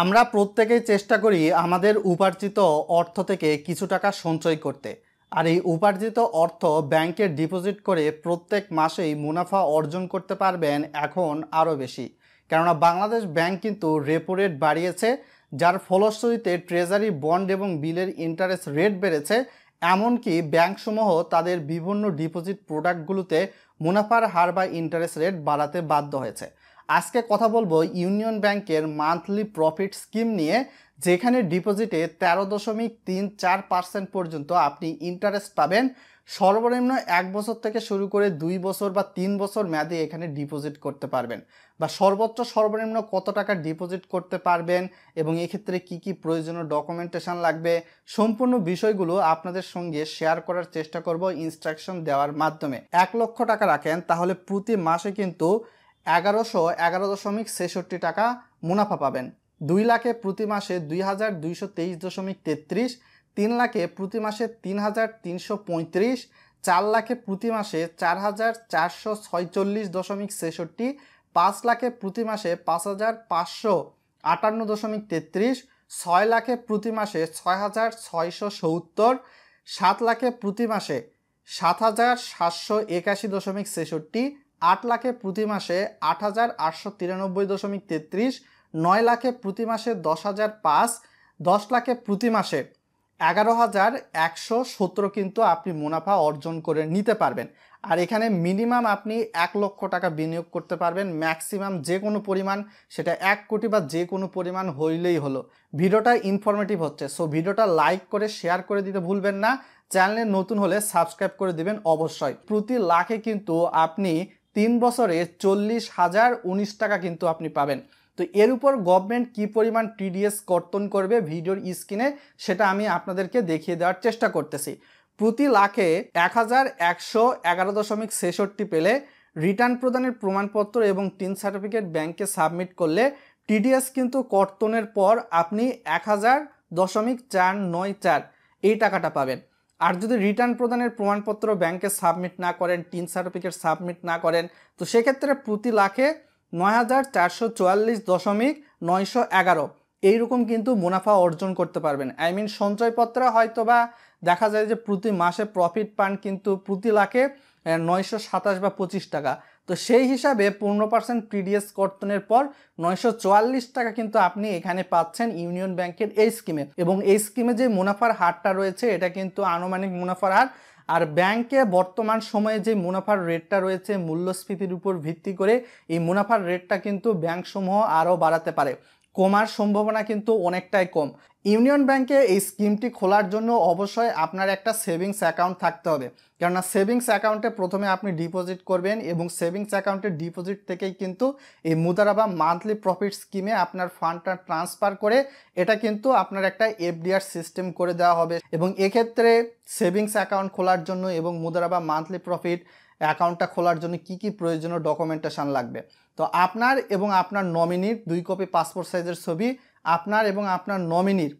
আমরা প্রত্যেকেই চেষ্টা করি আমাদের উপার্জিত অর্থ থেকে কিছু টাকা সঞ্চয় করতে আর এই উপার্জিত অর্থ ব্যাংকে ডিপোজিট করে প্রত্যেক মাসেই মুনাফা অর্জন করতে পারবেন এখন আরও বেশি কেননা বাংলাদেশ ব্যাংক কিন্তু রেপো রেট বাড়িয়েছে যার ফলশ্রুতিতে ট্রেজারি বন্ড এবং বিলের ইন্টারেস্ট রেট বেড়েছে এমনকি ব্যাংকসমূহ তাদের বিভিন্ন ডিপোজিট প্রোডাক্টগুলোতে মুনাফার হার বা ইন্টারেস্ট রেট বাড়াতে বাধ্য হয়েছে আজকে কথা বলবো ইউনিয়ন ব্যাংকের মান্থলি প্রফিট স্কিম নিয়ে যেখানে ডিপোজিটে তেরো দশমিক তিন চার পার্সেন্ট পর্যন্ত আপনি ইন্টারেস্ট পাবেন সর্বনিম্ন এক বছর থেকে শুরু করে দুই বছর বা তিন বছর মেয়াদে এখানে ডিপোজিট করতে পারবেন বা সর্বোচ্চ সর্বনিম্ন কত টাকা ডিপোজিট করতে পারবেন এবং এক্ষেত্রে কি কি প্রয়োজনীয় ডকুমেন্টেশন লাগবে সম্পূর্ণ বিষয়গুলো আপনাদের সঙ্গে শেয়ার করার চেষ্টা করব ইনস্ট্রাকশন দেওয়ার মাধ্যমে এক লক্ষ টাকা রাখেন তাহলে প্রতি মাসে কিন্তু এগারোশো এগারো দশমিক ছেষট্টি টাকা মুনাফা পাবেন দুই লাখে প্রতি মাসে দুই হাজার দুইশো তেইশ দশমিক তেত্রিশ তিন লাখে প্রতি মাসে তিন হাজার তিনশো পঁয়ত্রিশ চার লাখে প্রতি মাসে চার হাজার চারশো ছয়চল্লিশ দশমিক ছেষট্টি পাঁচ লাখে প্রতি মাসে পাঁচ হাজার পাঁচশো আটান্ন দশমিক তেত্রিশ ছয় লাখে প্রতি মাসে ছয় হাজার ছয়শো সত্তর সাত লাখে প্রতি মাসে সাত হাজার সাতশো একাশি দশমিক ছেষট্টি আট লাখে প্রতি মাসে আট হাজার আটশো তিরানব্বই দশমিক তেত্রিশ নয় লাখে প্রতি মাসে দশ হাজার পাঁচ দশ লাখে প্রতি মাসে এগারো হাজার একশো সতেরো কিন্তু আপনি মুনাফা অর্জন করে নিতে পারবেন আর এখানে মিনিমাম আপনি এক লক্ষ টাকা বিনিয়োগ করতে পারবেন ম্যাক্সিমাম যে কোনো পরিমাণ সেটা এক কোটি বা যে কোনো পরিমাণ হইলেই হলো ভিডিওটা ইনফরমেটিভ হচ্ছে সো ভিডিওটা লাইক করে শেয়ার করে দিতে ভুলবেন না চ্যানেলে নতুন হলে সাবস্ক্রাইব করে দিবেন অবশ্যই প্রতি লাখে কিন্তু আপনি তিন বছরে চল্লিশ হাজার উনিশ টাকা কিন্তু আপনি পাবেন তো এর উপর গভর্নমেন্ট কি পরিমাণ টিডিএস কর্তন করবে ভিডিওর স্ক্রিনে সেটা আমি আপনাদেরকে দেখিয়ে দেওয়ার চেষ্টা করতেছি প্রতি লাখে এক হাজার একশো এগারো দশমিক ছেষট্টি পেলে রিটার্ন প্রদানের প্রমাণপত্র এবং টিন সার্টিফিকেট ব্যাংকে সাবমিট করলে টিডিএস কিন্তু কর্তনের পর আপনি এক হাজার দশমিক চার নয় চার এই টাকাটা পাবেন আর যদি রিটার্ন প্রদানের প্রমাণপত্র ব্যাংকে সাবমিট না করেন টিন সার্টিফিকেট সাবমিট না করেন তো সেক্ষেত্রে প্রতি লাখে নয় হাজার চারশো চুয়াল্লিশ দশমিক নয়শো এগারো এইরকম কিন্তু মুনাফা অর্জন করতে পারবেন আই মিন সঞ্চয়পত্রে হয়তো বা দেখা যায় যে প্রতি মাসে প্রফিট পান কিন্তু প্রতি লাখে নয়শো সাতাশ বা পঁচিশ টাকা তো সেই হিসাবে পনেরো পার্সেন্ট টিডিএস কর্তনের পর নয়শো টাকা কিন্তু আপনি এখানে পাচ্ছেন ইউনিয়ন ব্যাংকের এই স্কিমে এবং এই স্কিমে যে মুনাফার হারটা রয়েছে এটা কিন্তু আনুমানিক মুনাফার হার আর ব্যাংকে বর্তমান সময়ে যে মুনাফার রেটটা রয়েছে মূল্যস্ফীতির উপর ভিত্তি করে এই মুনাফার রেটটা কিন্তু ব্যাংকসমূহ আরও বাড়াতে পারে কমার সম্ভাবনা কিন্তু অনেকটাই কম ইউনিয়ন ব্যাংকে এই স্কিমটি খোলার জন্য অবশ্যই আপনার একটা সেভিংস অ্যাকাউন্ট থাকতে হবে কেননা সেভিংস অ্যাকাউন্টে প্রথমে আপনি ডিপোজিট করবেন এবং সেভিংস অ্যাকাউন্টের ডিপোজিট থেকেই কিন্তু এই মুদারা বা মান্থলি প্রফিট স্কিমে আপনার ফান্ডটা ট্রান্সফার করে এটা কিন্তু আপনার একটা এফডিআর সিস্টেম করে দেওয়া হবে এবং এক্ষেত্রে সেভিংস অ্যাকাউন্ট খোলার জন্য এবং মুদারা বা মান্থলি প্রফিট অ্যাকাউন্টটা খোলার জন্য কি কি প্রয়োজনীয় ডকুমেন্টেশন লাগবে তো আপনার এবং আপনার নমিনির দুই কপি পাসপোর্ট সাইজের ছবি আপনার এবং আপনার নমিনির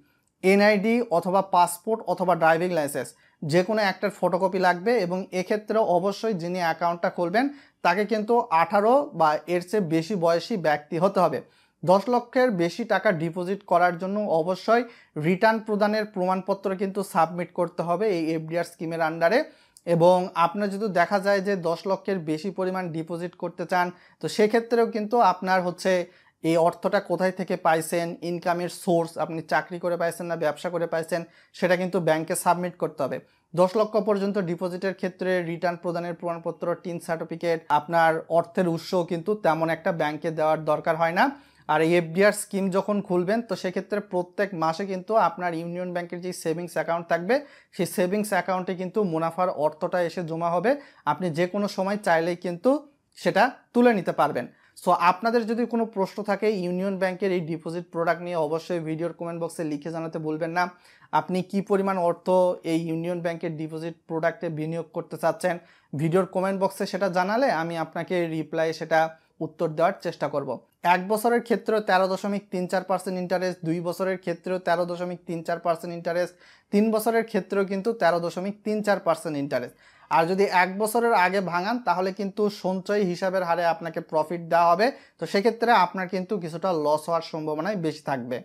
এনআইডি অথবা পাসপোর্ট অথবা ড্রাইভিং লাইসেন্স যে কোনো একটার ফটোকপি লাগবে এবং এক্ষেত্রে অবশ্যই যিনি অ্যাকাউন্টটা খুলবেন তাকে কিন্তু আঠারো বা এর চেয়ে বেশি বয়সী ব্যক্তি হতে হবে দশ লক্ষের বেশি টাকা ডিপোজিট করার জন্য অবশ্যই রিটার্ন প্রদানের প্রমাণপত্র কিন্তু সাবমিট করতে হবে এই এফডিআর স্কিমের আন্ডারে এবং আপনার যদি দেখা যায় যে দশ লক্ষের বেশি পরিমাণ ডিপোজিট করতে চান তো সেক্ষেত্রেও কিন্তু আপনার হচ্ছে এই অর্থটা কোথায় থেকে পাইছেন ইনকামের সোর্স আপনি চাকরি করে পাইছেন না ব্যবসা করে পাইছেন সেটা কিন্তু ব্যাংকে সাবমিট করতে হবে দশ লক্ষ পর্যন্ত ডিপোজিটের ক্ষেত্রে রিটার্ন প্রদানের প্রমাণপত্র টিন সার্টিফিকেট আপনার অর্থের উৎস কিন্তু তেমন একটা ব্যাংকে দেওয়ার দরকার হয় না আর এই এফডিআর স্কিম যখন খুলবেন তো সেক্ষেত্রে প্রত্যেক মাসে কিন্তু আপনার ইউনিয়ন ব্যাংকের যে সেভিংস অ্যাকাউন্ট থাকবে সেই সেভিংস অ্যাকাউন্টে কিন্তু মুনাফার অর্থটা এসে জমা হবে আপনি যে কোনো সময় চাইলেই কিন্তু সেটা তুলে নিতে পারবেন সো আপনাদের যদি কোনো প্রশ্ন থাকে ইউনিয়ন ব্যাংকের এই ডিপোজিট প্রোডাক্ট নিয়ে অবশ্যই ভিডিওর কমেন্ট বক্সে লিখে জানাতে বলবেন না আপনি কি পরিমাণ অর্থ এই ইউনিয়ন ব্যাংকের ডিপোজিট প্রোডাক্টে বিনিয়োগ করতে চাচ্ছেন ভিডিওর কমেন্ট বক্সে সেটা জানালে আমি আপনাকে রিপ্লাই সেটা উত্তর দেওয়ার চেষ্টা করব এক বছরের ক্ষেত্রেও তেরো দশমিক তিন চার পার্সেন্ট ইন্টারেস্ট দুই বছরের ক্ষেত্রেও তেরো দশমিক তিন চার পার্সেন্ট ইন্টারেস্ট তিন বছরের ক্ষেত্রেও কিন্তু তেরো দশমিক তিন চার পার্সেন্ট ইন্টারেস্ট আর যদি এক বছরের আগে ভাঙান তাহলে কিন্তু সঞ্চয় হিসাবের হারে আপনাকে প্রফিট দেওয়া হবে তো সেক্ষেত্রে আপনার কিন্তু কিছুটা লস হওয়ার সম্ভাবনাই বেশি থাকবে